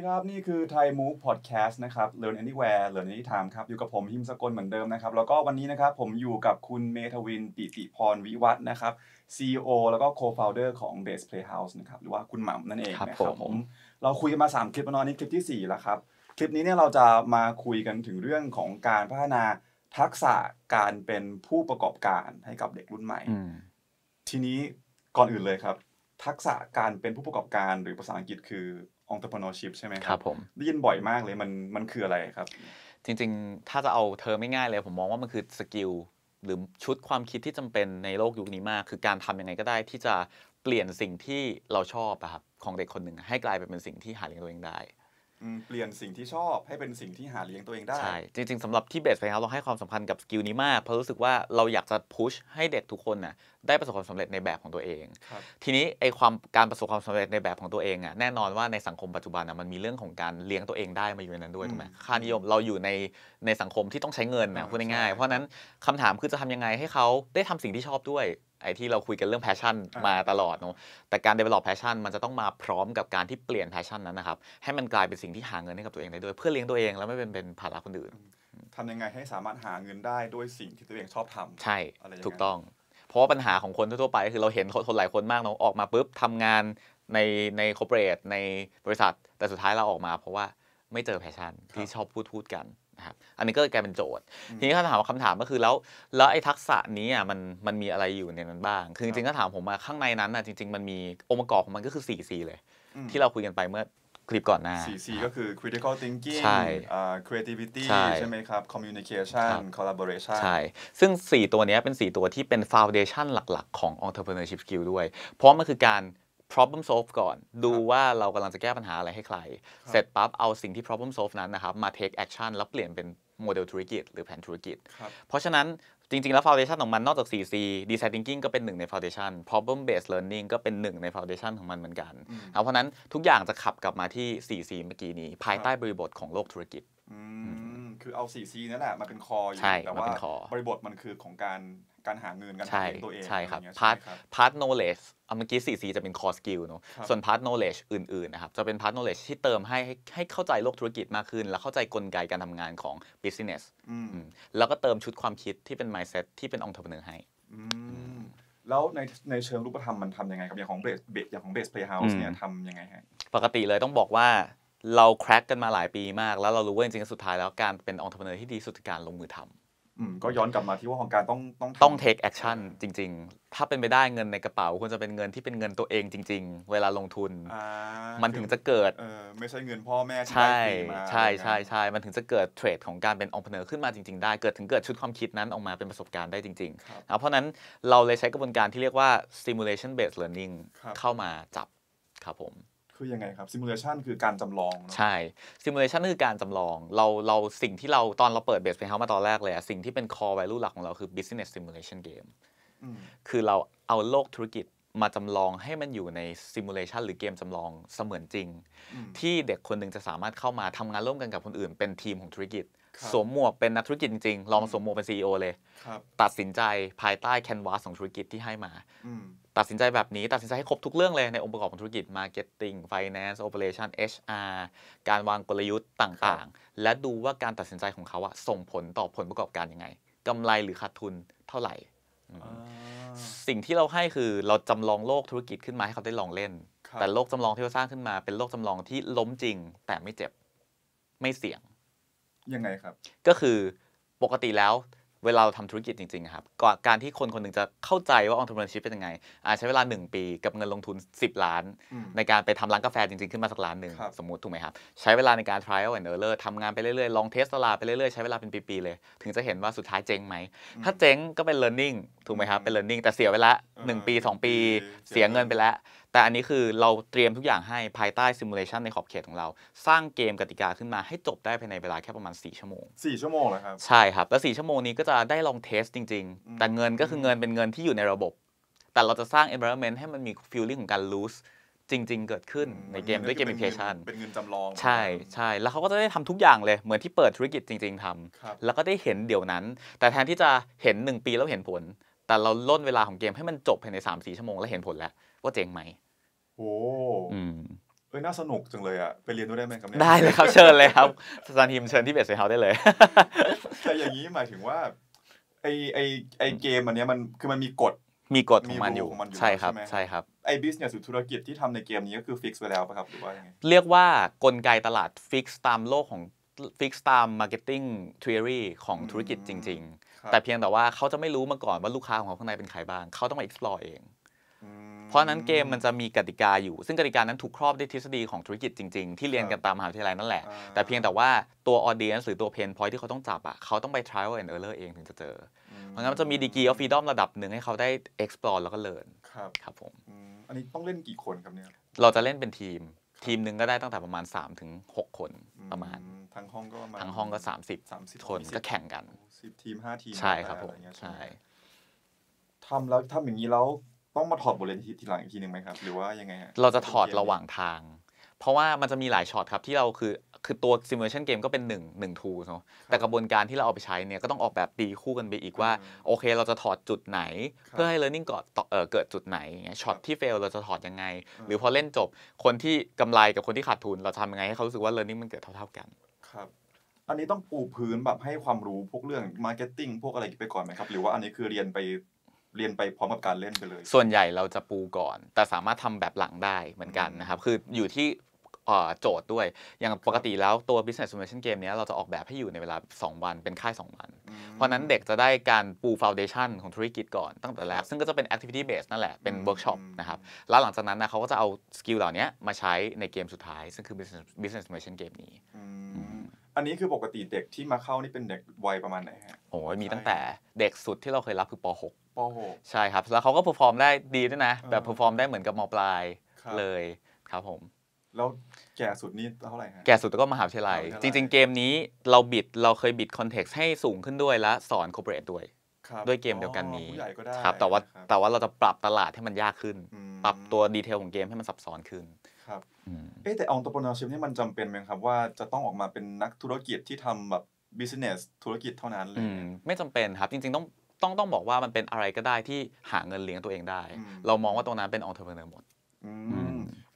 ดีครับนี่คือไทยมูฟพอดแคสต์นะครับเนแอน n ี n แวร์เ e l e นแอนดี้ทามครับอยู่กับผมพิมสกลเหมือนเดิมนะครับแล้วก็วันนี้นะครับผมอยู่กับคุณเมทวินปิติพรวิวัฒนะครับ CEO แล้วก็ Co-founder ของ Base Playhouse นะครับหรือว่าคุณหม่ำนั่นเองนะครับผมเราคุยกันมา3คลิปนอนนี้คลิปที่4แล้วครับคลิปนี้เนี่ยเราจะมาคุยกันถึงเรื่องของการพัฒนาทักษะการเป็นผู้ประกอบการให้กับเด็กรุ่นใหม่ทีนี้ก่อนอื่นเลยครับ ทักษะการเป็นผู้ประกอบการหรือภาษาอังกฤษคือ entrepreneurship ใช่ไหมครับผมได้ยินบ่อยมากเลยมันมันคืออะไรครับ จริงๆ ถ้าจะเอาเธอไม่ง่ายเลย ผมมองว่ามันคือสกิลหรือชุดความคิดที่จำเป็นในโลกยุคนี้มาก คือการทํำยังไงก็ได้ที่จะเปลี่ยนสิ่งที่เราชอบครับของเด็กคนหนึ่งให้กลายไปเป็นสิ่งที่หาเลี้ยงตัวเองได้เปลี่ยนสิ่งที่ชอบให้เป็นสิ่งที่หาเลี้ยงตัวเองได้ใช่จริงๆสำหรับที่เบสไพเราให้ความสำคัญกับสกิลนี้มากเพราะรู้สึกว่าเราอยากจะพุชให้เด็กทุกคนน่ะได้ประสบความสำเร็จในแบบของตัวเอง ทีนี้ไอ้ความการประสบความสำเร็จในแบบของตัวเองอ่ะแน่นอนว่าในสังคมปัจจุบันน่ะมันมีเรื่องของการเลี้ยงตัวเองได้มาอยู่ในนั้นด้วยถูกไหมค่านิยมเราอยู่ในในสังคมที่ต้องใช้เงินนะพูดง่ายๆเพราะนั้นคำถามคือจะทำยังไงให้เขาได้ทำสิ่งที่ชอบด้วยไอ้ที่เราคุยกันเรื่องแพชชั่นมาตลอดเนาะแต่การ develop แพชชั่นมันจะต้องมาพร้อมกับการที่เปลี่ยนแพชชั่นนั้นนะครับให้มันกลายเป็นสิ่งที่หาเงินให้กับตัวเองได้ด้วยเพื่อเลี้ยงตัวเองแล้วไม่เป็นเป็นภาระคนอื่นทำยังไงให้สามารถหาเงินได้ด้วยสิ่งที่ตัวเองชอบทำ ใช่ถูกต้อง เพราะว่าปัญหาของคนทั่วไปก็คือเราเห็นคนหลายคนมากเนาะออกมาปุ๊บทำงานในในคอร์เปอเรทในบริษัทแต่สุดท้ายเราออกมา เพราะว่าไม่เจอแพชชั่น ที่ชอบพูดพูดกันะครับอันนี้ก็เลยกลายเป็นโจทย์ ทีนี้คำถามคำถามก็คือแล้วแล้วไอ้ทักษะนี้อ่ะมันมันมีอะไรอยู่ในนั้นบ้าง คือจริงๆก็ถามผมมาข้างในนั้นอ่ะจริงๆ มันมีองค์ประกอบของมันก็คือ 4C เลย ที่เราคุยกันไปเมื่อคลิปก่อนหน้า 4C ก็คือ critical thinking uh, creativity ใช่ไหมครับ communication collaboration ใช่ซึ่ง 4 ตัวนี้เป็น 4 ตัวที่เป็น foundation หลักๆ ของ entrepreneurship skill ด้วย เพราะมันคือการ problem solve ก่อน ดูว่าเรากำลังจะแก้ปัญหาอะไรให้ใคร เสร็จปั๊บเอาสิ่งที่ problem solve นั้นนะครับมา take action แล้วเปลี่ยนเป็นโมเดลธุรกิจ หรือแผนธุรกิจ เพราะฉะนั้นจริง ๆแล้ว foundation ของมันนอกจาก 4C design thinking ก็เป็นหนึ่งใน foundation problem based learning ก็เป็นหนึ่งใน foundation ของมันเหมือนกัน เพราะนั้นทุกอย่างจะขับกลับมาที่ 4C เมื่อกี้นี้ภายใต้บริบทของโลกธุรกิจคือเอา 4C นั่นแหละมาเป็นคออยู่แต่ว่าบริบทมันคือของการการหาเงินการหาเงินตัวเองใช่ครับพาร์ทพาร์ทโนเลจเมื่อกี้ 4C จะเป็น core skill เนาะส่วน part knowledge อื่นๆนะครับจะเป็น part knowledge ที่เติมให้ให้เข้าใจโลกธุรกิจมากขึ้น และเข้าใจกลไกการทำงานของ business แล้วก็เติมชุดความคิดที่เป็น mindset ที่เป็นองค์ทเนื้อให้ แล้วในในเชิงรูปธรรมมันทำยังไงครับอย่างของเบสอย่างของเบสเพลย์เฮาส์เนี่ยทำยังไงฮะปกติเลยต้องบอกว่า เราแคร็กกันมาหลายปีมาก แล้วเรารู้ว่าจริงๆสุดท้ายแล้วการเป็นองค์ทเนื้อที่ดีสุดการลงมือทำก็ย้อนกลับมาที่ว่าของการต้องต้อง ต้อง take action จริง ๆ ถ้าเป็นไปได้เงินในกระเป๋าควรจะเป็นเงินที่เป็นเงินตัวเองจริง ๆ เวลาลงทุน มันถึงจะเกิดไม่ใช่เงินพ่อแม่ใช่ใช่ใช่ใช่ มันถึงจะเกิดเทรดของการเป็นองค์เนอขึ้นมาจริง ๆ ได้ เกิดถึงเกิดชุดความคิดนั้นออกมาเป็นประสบการณ์ได้จริงๆ เพราะนั้นเราเลยใช้กระบวนการที่เรียกว่า simulation based learning เข้ามาจับครับผมคือยังไงครับซิมูเลชันคือการจำลองใช่ซิมูเลชันคือการจำลอง เราเราสิ่งที่เราตอนเราเปิดเบสเพนเฮามาตอนแรกเลยสิ่งที่เป็นคอไวลูหลักของเรา คือ business simulation game คือเราเอาโลกธุรกิจมาจำลองให้มันอยู่ในซิมูเลชันหรือเกมจำลองเสมือนจริงที่เด็กคนหนึ่งจะสามารถเข้ามาทำงานร่วมกันกับคนอื่นเป็นทีมของธุรกิจสวมหมวกเป็นนักธุรกิจจริงลองสวมหมวกเป็น CEO เลยตัดสินใจภายใต้แคนวาสของธุรกิจที่ให้มาตัดสินใจแบบนี้ตัดสินใจให้ครบทุกเรื่องเลย ในองค์ประกอบของธุรกิจ Marketing Finance Operation HR การวางกลยุทธ์ต่าง ๆ และดูว่าการตัดสินใจของเขาอะส่งผลต่อผลประกอบการยังไงกำไรหรือขาดทุนเท่าไหร่ สิ่งที่เราให้คือเราจำลองโลกธุรกิจขึ้นมาให้เขาได้ลองเล่น แต่โลกจำลองที่เราสร้างขึ้นมา เป็นโลกจำลองที่ล้มจริง แต่ไม่เจ็บไม่เสี่ยงยังไงครับ ก็คือปกติแล้วเวลาเราทำธุรกิจจริงๆ ครับกการที่คนคนหนึ่งจะเข้าใจว่าองทุนเรชิพเป็นยังไงอาจใช้เวลา 1 ปีกับเงินลงทุน 10 ล้าน ในการไปทำร้านกาแฟจริงๆขึ้นมาสักร้านหนึ่งสมมติถูกไหมครับ ใช้เวลาในการ trial and error ทำงานไปเรื่อย ๆ ลองเทสตลาดไปเรื่อย ๆ ใช้เวลาเป็นปี ๆ เลย ถึงจะเห็นว่าสุดท้ายเจ๊งไหม ถ้าเจ๊งก็เป็น learning ถูกไหมครับเป็น learning แต่เสียเวลา1ปี 2 ปีเสียเงินไปแล้วแต่อันนี้คือเราเตรียมทุกอย่างให้ภายใต้ซิมูเลชันในขอบเขตของเรา สร้างเกมกติกาขึ้นมาให้จบได้ภายในเวลาแค่ประมาณ 4 ชั่วโมง 4 ชั่วโมงเลยครับ ใช่ครับ แล้วสชั่วโมงนี้ก็จะได้ลองเทสจริง ๆ แต่เงินก็คือเงินเป็นเงินที่อยู่ในระบบ แต่เราจะสร้าง environment ให้มันมี feeling ของการ lose จริง ๆ เกิดขึ้นในเกมด้วยเกมพิเคชันเป็นเงินจำลอง ใช่ใช่แล้วเขาก็จะได้ทำทุกอย่างเลยเหมือนที่เปิดธุรกิจจริงๆ ทำ แล้วก็ได้เห็นเดี๋ยวนั้น แต่แทนที่จะเห็น 1 ปีแล้วเห็นผลแต่เราล่นเวลาของเกมให้มันจบภายในสามสี่ชั่วโมงแล้วเห็นผลแล้วว่าเจ๋งไหมโอ้ืมเอ้ยน่าสนุกจังเลยอ่ะไปเรียนด้วยได้ไหมครับเนี่ยได้เลยครับ เชิญเลยครับสตานทีมเชิญที่เบสเซเฮาได้เลยแต่อย่างนี้หมายถึงว่า ไอไอไอเกมอันเนี้ยมัน คือมันมีกฎ มีกฎของมันอยู่ ใช่ครับใช่ครับไอบิสเนี่ยสุธุรกิจที่ทำในเกมนี้ก็คือฟิกซ์ไว้แล้วป่ะครับหรือว่ายางไรเรียกว่ากลไกตลาดฟิกซ์ตามโลกของฟิกซ์ตามมาร์เก็ตติ้งทรษรีของธุรกิจจริง ๆแต่เพียงแต่ว่าเขาจะไม่รู้มาก่อนว่าลูกค้าของเขาข้างในเป็นใครบ้าง เขาต้องมา explore เอง เพราะนั้นเกมมันจะมีกติกาอยู่ ซึ่งกติกานั้นถูกครอบด้วยทฤษฎีของธุรกิจจริงๆ ที่เรียนกันตามมหาวิทยาลัยนั่นแหละ แต่เพียงแต่ว่าตัว audience หรือตัว pain point ที่เขาต้องจับอ่ะเขาต้องไป trial and error เองถึงจะเจอ เพราะงั้นนจะมีดีกีออฟฟีดอมระดับหนึ่งให้เขาได้ explore แล้วก็เรียนครับผมอันนี้ต้องเล่นกี่คนครับเนี่ย เราจะเล่นเป็นทีม ทีมหนึ่งก็ได้ตั้งแต่ประมาณ3ถึง6คนประมาณทั้งห้องก็มาทั้งห้องก็สามมสิบคนก็แข่งกันสิบทีมห้าทีมใช่ครับผมใช่ทำแล้วทำอย่างนี้แล้วต้องมาถอดบทเรียนทีหลังอีกทีหนึ่งไหมครับ หรือว่ายังไงเราจะถอดระหว่างทาง เพราะว่ามันจะมีหลายช็อตครับ ที่เราคือคือตัวซิมูเลชันเกมก็เป็นหนึ่งนึ่งทูเนาะแต่กระบวนการที่เราเอาไปใช้เนี่ยก็ต้องออกแบบตีคู่กันไปอีกว่า โอเคเราจะถอดจุดไหน เพื่อให้ิร์นนิ่งเกิดเกิดจุดไหนงช็อตที่เฟลเราจะถอดยังไง หรือพอเล่นจบคนที่กำไรกับคนที่ขาดทุนเราทำยังไงให้เขารู้สึกว่าิร์นนิ่งมันเกิดเท่าๆกันครับ อันนี้ต้องปูพื้นแบบให้ความรู้พวกเรื่องมาร์เก็ตติ้งพวกอะไรไปก่อนไหมครับ หรือว่าอันนี้คือเรียนไปเรียนไปพร้อมกับการเล่นไปเลย ส่วนใหญ่เราจะปูก่อน แต่สามารถทำแบบหลังได้เหมือนกันนะครับ คืออยู่ที่โจทย์ด้วย อย่างปกติแล้วตัว business simulation game เนี้ยเราจะออกแบบให้อยู่ในเวลา 2 วัน เป็นค่าย 2 วัน เพราะนั้นเด็กจะได้การปู foundation ของธุรกิจก่อนตั้งแต่แรก ซึ่งก็จะเป็น activity base นั่นแหละ เป็น workshop นะครับ แล้วหลังจากนั้นนะเขาก็จะเอาสกิลเหล่านี้มาใช้ในเกมสุดท้าย ซึ่งคือ business business simulation game นี้อันนี้คือปกติเด็กที่มาเข้านี่เป็นเด็กวัยประมาณไหนฮะ โอ้ย มีตั้งแต่เด็กสุดที่เราเคยรับคือป .6 ป .6 ใช่ครับ แล้วเขาก็เพอร์ฟอร์มได้ดีด้วยนะ แบบเพอร์ฟอร์มได้เหมือนกับมปลายเลยครับผม แล้วแก่สุดนี่เท่าไหร่ฮะ แก่สุดก็มหาวิทยาลัยจริง ๆ เกมนี้เราบิดเราเคยบิดคอนเท็กซ์ให้สูงขึ้นด้วยและสอนคอร์เปอเรทด้วยด้วยเกมเดียวกันนี้ครับแต่ว่าแต่ว่าเราจะปรับตลาดให้มันยากขึ้น ปรับตัวดีเทลของเกม ให้มันซับซ้อนขึ้นครับเอ๊แต่องตัวปนชิพนี่มันจำเป็นไหมครับว่าจะต้องออกมาเป็นนักธุรกิจที่ทำแบบบิสเนสธุรกิจเท่านั้นเลย ไม่จำเป็นครับ จริงๆต้องต้องต้องบอกว่ามันเป็นอะไรก็ได้ที่หาเงินเลี้ยงตัวเองได้ เรามองว่าตรงนั้นเป็นองค์ประกอบหมด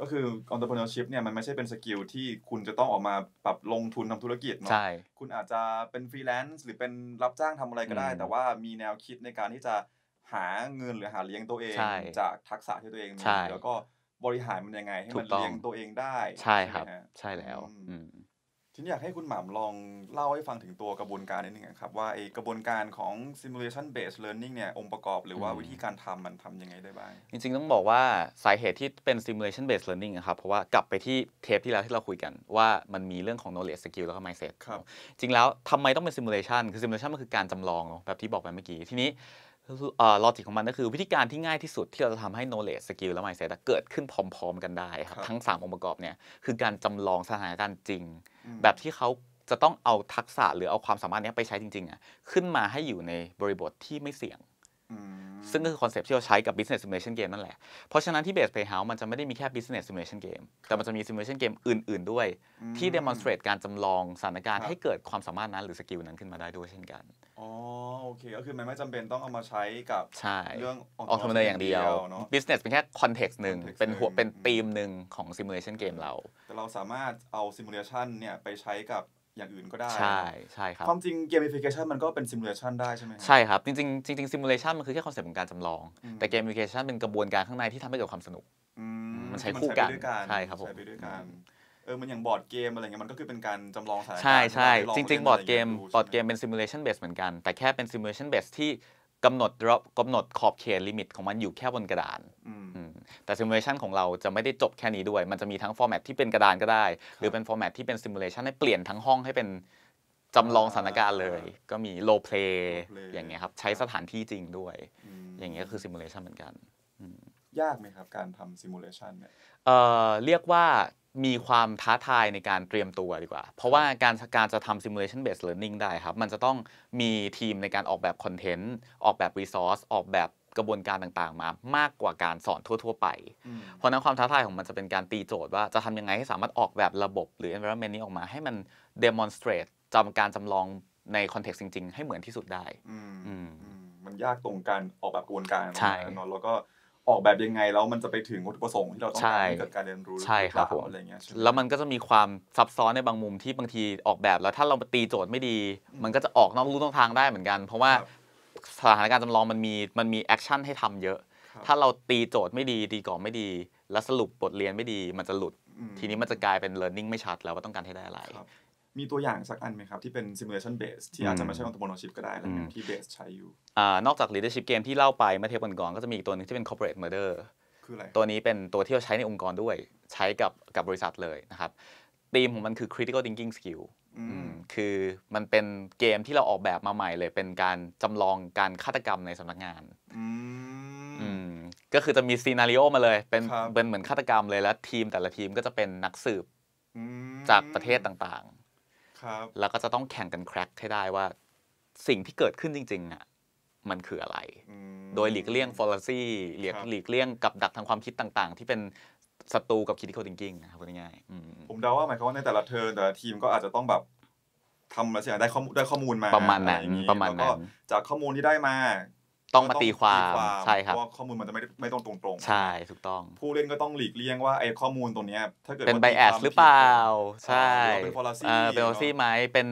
ก็คือ entrepreneurship เนี่ยมันไม่ใช่เป็นสกิลที่คุณจะต้องออกมาปรับลงทุนทำธุรกิจเนาะใช่คุณอาจจะเป็นฟรีแลนซ์หรือเป็นรับจ้างทำอะไรก็ได้ แต่ว่ามีแนวคิดในการที่จะหาเงินหรือหาเลี้ยงตัวเองจากทักษะที่ตัวเองมีแล้วก็บริหารมันยังไงให้มันเลี้ยงตัวเองได้ใช่ครับใช่แล้วฉันอยากให้คุณหม่ำลองเล่าให้ฟังถึงตัวกระบวนการนิดนึงครับว่าไอกระบวนการของ simulation based learning เนี่ย องค์ประกอบหรือว่าวิธีการทำมันทำยังไงได้บ้าง จริงๆ ต้องบอกว่าสาเหตุที่เป็น simulation based learning ครับเพราะว่ากลับไปที่เทปที่แล้วที่เราคุยกันว่ามันมีเรื่องของ knowledge skill แล้วก็ mindset ครับจริงแล้วทำไมต้องเป็น simulation คือ simulation มันคือการจำลองแบบที่บอกไปเมื่อกี้ทีนี้ลอจิกของมันก็คือ วิธีการที่ง่ายที่สุดที่เราจะทำให้ knowledge skill และ mindset เกิดขึ้นพร้อม ๆ กันได้ครับทั้ง 3 องค์ประกอบเนี่ยคือการจำลองสถานการณ์จริงแบบที่เขาจะต้องเอาทักษะหรือเอาความสามารถนี้ไปใช้จริงๆอ่ะขึ้นมาให้อยู่ในบริบทที่ไม่เสี่ยงซึ่งก็คือคอนเซปที่เราใช้กับ business simulation game นั่นแหละ เพราะฉะนั้นที่ base playhouse มันจะไม่ได้มีแค่ business simulation game แต่มันจะมี simulation game อื่นๆ ด้วย ที่ demonstrate การจำลองสถานการณ์ให้เกิดความสามารถนั้นหรือสกิลนั้นขึ้นมาได้ด้วยเช่นกันอ๋อโอเค ก็คือมันไม่จำเป็นต้องเอามาใช้กับเรื่องออกทำเนินอย่างเดียว business เป็นแค่ context หนึ่ง เป็นหัวเป็นธีมหนึ่งของ simulation game เราแต่เราสามารถเอา simulation เนี่ยไปใช้กับอย่างอื่นก็ได้ ใช่ใช่ครับ ความจริงเกมฟิเคชันมันก็เป็นซิมูเลชันได้ใช่ไหมใช่ครับจริงจริงจริงซิมูเลชันมันคือแค่คอนเซ็ปต์ของการจำลอง แต่เกมฟิเคชันเป็นกระบวนการข้างในที่ทำให้เกิดความสนุกมันใช้คู่กันใช่ครับผมใช้ไปด้วยกันเออมันอย่างบอร์ดเกมอะไรเงี้ยมันก็คือเป็นการจำลองสถานการณ์ใช่ใช่จริง ๆบอร์ดเกมบอร์ดเกมเป็นซิมูเลชันเบสเหมือนกัน แต่แค่เป็นซิมูเลชันเบสที่กำหนดกำหนดขอบเขตลิมิตของมันอยู่แค่บนกระดานแต่ซิมูเลชันของเราจะไม่ได้จบแค่นี้ด้วย มันจะมีทั้งฟอร์แมตที่เป็นกระดานก็ได้ หรือเป็นฟอร์แมตที่เป็นซิมูเลชันให้เปลี่ยนทั้งห้องให้เป็นจำลองสถานการณ์เลย ก็มีโลเพลย์อย่างเงี้ยครับใช้สถานที่จริงด้วย อย่างเงี้ยคือซิมูเลชันเหมือนกันยากไหมครับ การทำซิมูเลชันเนี่ยเรียกว่ามีความท้าทายในการเตรียมตัวดีกว่า เพราะว่าการการจะทำ simulation based learning ได้ครับ มันจะต้องมีทีมในการออกแบบคอนเทนต์ ออกแบบ resource ออกแบบกระบวนการต่างๆ มา มากกว่าการสอนทั่ว ๆ ไป เพราะนั้นความท้าทายของมันจะเป็นการตีโจทย์ว่าจะทำยังไงให้สามารถออกแบบระบบหรือ environment นี้ออกมาให้มัน demonstrate จำการจำลองในคอนเท็กซ์จริง ๆ ให้เหมือนที่สุดได้ มันยากตรงการออกแบบกระบวนการใช่แล้วก็ออกแบบยังไงแล้วมันจะไปถึงวัตถุประสงค์ที่เราต้องการเกิดการเรียนรู้ใช่ครับผมอะไรเงี้ยแล้วมันก็จะมีความซับซ้อนในบางมุมที่บางทีออกแบบแล้ว ถ้าเราตีโจทย์ไม่ดี มันก็จะออกนอกรูนอกทางได้เหมือนกัน เพราะว่าสถานการณ์จำลองมันมีมันมีแอคชั่นให้ทำเยอะถ้าเราตีโจทย์ไม่ดีดีกรอไม่ดี แล้วสรุปบทเรียนไม่ดี มันจะหลุดทีนี้มันจะกลายเป็นเลิร์นนิ่งไม่ชัดแล้วว่าต้องการให้ได้อะไรมีตัวอย่างสักอันไหมครับ ที่เป็น simulation base ที่อาจจะไม่ใช่ของตัวโมโนชิ s ก็ได้อะไรเงี้ยที่เบสใช้อยู่อ่านอกจาก leadership game ที่เล่าไปเมื่อเทปก่อน ก็จะมีอีกตัวหนึ่งที่เป็น corporate murder คืออะไรตัวนี้เป็นตัวที่เราใช้ในองค์กรด้วย ใช้กับกับบริษัทเลยนะครับธีมของมันคือ critical thinking skill คือมันเป็นเกมที่เราออกแบบมาใหม่เลยเป็นการจำลองการฆาตกรรมในสำนักงานก็คือจะมีซีนารีโอมาเลยเป็นเป็นเหมือนฆาตกรรมเลยแล้วทีมแต่ละทีมก็จะเป็นนักสืบจากประเทศต่างๆแล้วก็จะต้องแข่งกันแคร็กให้ได้ว่า สิ่งที่เกิดขึ้นจริงๆอ่ะมันคืออะไร โดยหลีกเลี่ยงฟอลซี่หลีกหลีกเลี่ยงกับดักทางความคิดต่าง ๆ ที่เป็นศัตรูกับคิดที่เขาจริงๆนะครับง่ายๆผมเดาว่าหมายความว่าในแต่ละเทิร์นแต่ละทีมก็อาจจะต้องแบบทำอะไรสักอย่างได้ข้อมูลได้ข้อมูลมา ประมาณนั้นประมาณนั้นจากข้อมูลที่ได้มาต้องมาตีความใช่ครับเพราะข้อมูลมันจะไม่ไม่ตรงตรงใช่ถูกต้องผู้เล่นก็ต้องหลีกเลี่ยงว่า ไอ้ข้อมูลตัวเนี้ยถ้าเกิดเป็นไบแอสหรือเปล่า ใช่เป็นฟอรซีเป็นฟอรซีไหมเป็น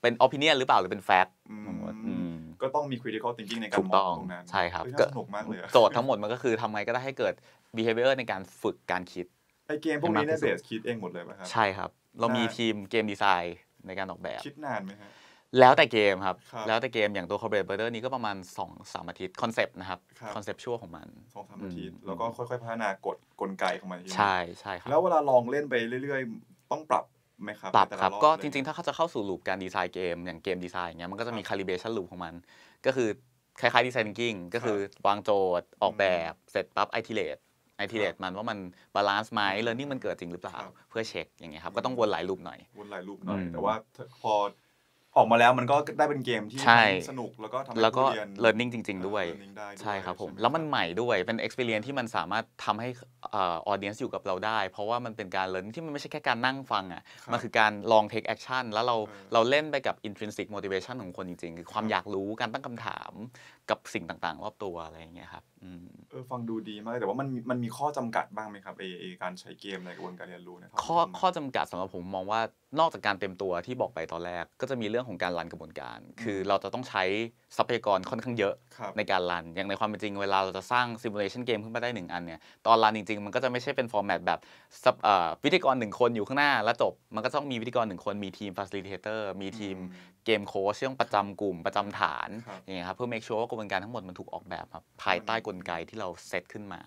เป็นอภินิยนหรือเปล่าหรือเป็นแฟกต์ก็ต้องมีค r i t ิเ a l t h ิง k i n งในการมองตรงนั้นใช่ครับก็สนุกมากเลยโจทย์ทั้งหมดมันก็คือทำไงก็ได้ให้เกิด behavior ในการฝึกการคิดไอเกมพวกนี้เนี่ยเบสคิดเองหมดเลยไหมครับใช่ครับ เรามีทีมเกมดีไซน์ในการออกแบบคิดนานไหมครับแล้วแต่เกมครับรบแล้วแต่เกมอย่างตัว Corporate Burger นี้ก็ประมาณ2องสามอาทิตย์คอนเซปต์นะครับคอนเซปชั่วของมันสองสามอาทิตย์ แล้วก็ค่อยๆ พัฒนากฎกลไกของมัน ใช่ใช่ครับ แล้วเวลาลองเล่นไปเรื่อย ๆ ต้องปรับไหมครับปรับครับก็จริงๆถ้าเขาจะเข้าสู่ลูปการดีไซน์เกม อย่างเกมดีไซน์เงี้ยมันก็จะมีคาลิเบชันลูปของมัน ก็คือคล้ายๆดีไซน์ h ิงกิ้งก็คือวางโจทย์ออกแบบเสร็จปั๊บไอทีเลตไอทีเลตมันว่ามันบาลานซ์ไหมเลิร์นนิ่งมันเกิดจริงหรือเปล่าเพื่อเช็คอย่างเงี้ยครับก็ต้องวนหลายลูปหน่อยวนหลายลูปหน่อยแต่ว่าพอออกมาแล้วมันก็ได้เป็นเกมที่สนุกแล้วก็ทำให้เรียนเรียนจริงๆด้วยใช่ครับผมแล้วมันใหม่ด้วยเป็นเอ็กซ์เพรียนที่มันสามารถทำให้ออเดียนซ์อยู่กับเราได้ เพราะว่ามันเป็นการเรียนที่มันไม่ใช่แค่การนั่งฟังอ่ะมันคือการลองเทคแอคชั่นแล้วเราเราเล่นไปกับ intrinsic motivation ของคนจริงๆ คือความอยากรู้การตั้งคำถามกับสิ่งต่างๆรอบตัวอะไรอย่างเงี้ยครับเออฟังดูดีมาก แต่ว่ามันมันมีข้อจำกัดบ้างไหมครับเอเอการใช้เกมในกระบวนการเรียนรู้นะครับ ข้อข้อจำกัดสำหรับผมมองว่านอกจากการเต็มตัวที่บอกไปตอนแรก ก็จะมีเรื่องของการรันกระบวนการ คือเราจะต้องใช้ทรัพยากรค่อนข้างเยอะในการรัน อย่างในความเป็นจริงเวลาเราจะสร้างซิมูเลชันเกมขึ้นมาได้หนึ่งอันเนี่ยตอนรันจริงๆ มันก็จะไม่ใช่เป็นฟอร์แมตแบบวิทยากรหนึ่งคนอยู่ข้างหน้า แล้วจบมันก็ต้องมีวิทยากรหนึ่งคนมีทีมฟาสิลิเทเตอร์มีทีมเกมโค้ชที่ต้องประจำกลุ่มประจำฐานอย่างเงี้ยครับเพื่อ make sure ว่ากระบวนการทั้งหมดมันถูกออกแบบภายใต้กลไกที่เราเซตขึ้นมา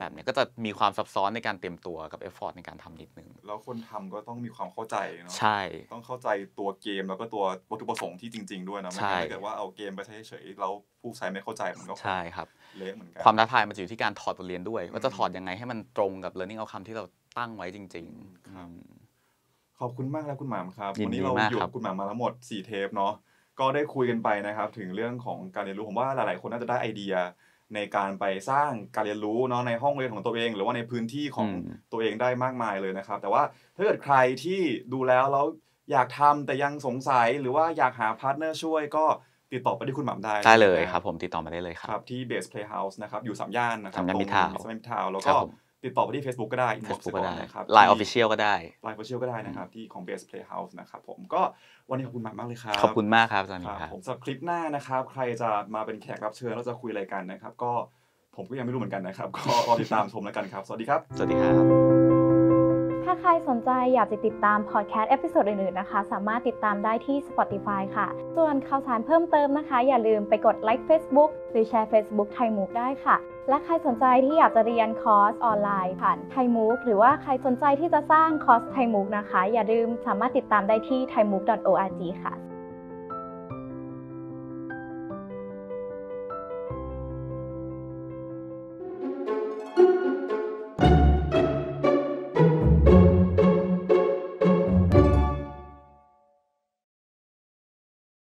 แบบนี้ก็จะมีความซับซ้อนในการเตรียมตัวกับเอฟฟอร์ในการทำนิดนึง แล้วคนทำก็ต้องมีความเข้าใจเนาะใช่ ต้องเข้าใจตัวเกม แล้วก็ตัววัตถุประสงค์ที่จริง ๆ ด้วยนะไม่ใช่ถ้าเกิดว่าเอาเกมไปใช้เฉยแล้วผู้ใช้ไม่เข้าใจมันก็ใช่ครับเละเหมือนกัน ความท้าทายมันอยู่ที่การถอดบทเรียนด้วยว่าจะถอดยังไงให้มันตรงกับ learning ่ u t c o m ที่เราตั้งไว้จริงๆครับขอบคุณมากแล้วคุณหมามครับวันนี้เราอยู่คุณหมามมาทั้งหมด4เทปเนาะก็ได้คุยกันไปนะครับ ถึงเรื่องของการเรียนรู้ผมว่าหลายๆคนน่าจะได้ไอเดียในการไปสร้างการเรียนรู้เนาะในห้องเรียนของตัวเอง หรือว่าในพื้นที่ของตัวเองได้มากมายเลยนะครับ แต่ว่าถ้าเกิดใครที่ดูแล้วแล้วอยากทำแต่ยังสงสัยหรือว่าอยากหาพาร์ทเนอร์ช่วยก็ติดต่อไปที่คุณหม่ำได้ ได้เลยครับ ผมติดต่อมาได้เลยครับที่เบสเพลย์เฮาส์นะครับอยู่สามย่านนะครับสามย่านมิทาวแล้วก็ติดต่อไปที่ Facebook ก็ได้ c e b o k ก็ได้นะครับ Line Official ก็ได้ Line Official ก็ได้นะครับ ที่ของ Base Playhouse นะครับผม ก็วันนี้ขอบคุณมากมากเลยครับ ขอบคุณมากครับอาจารย์ครับผมสำหรับคลิปหน้านะครับ ใครจะมาเป็นแขกรับเชิญเราจะคุยอะไรกันนะครับ ก็ผมก็ยังไม่รู้เหมือนกันนะครับ ก็รอติดตามชมแล้วกันครับ สวัสดีครับ สวัสดีครับถ้าใครสนใจอยากจะติดตามพอดแคสต์เอพิโซดอื่น ๆ นะคะ สามารถติดตามได้ที่ Spotify ค่ะ ส่วนข่าวสารเพิ่มเติมนะคะ อย่าลืมไปกดไลค์ Facebook หรือแชร์ Facebook ไทยมุกได้ค่ะ และใครสนใจที่อยากจะเรียนคอร์สออนไลน์ผ่านไทยมุกหรือว่าใครสนใจที่จะสร้างคอร์สไทยมุกนะคะ อย่าลืมสามารถติดตามได้ที่ t h a i m u o r g ค่ะ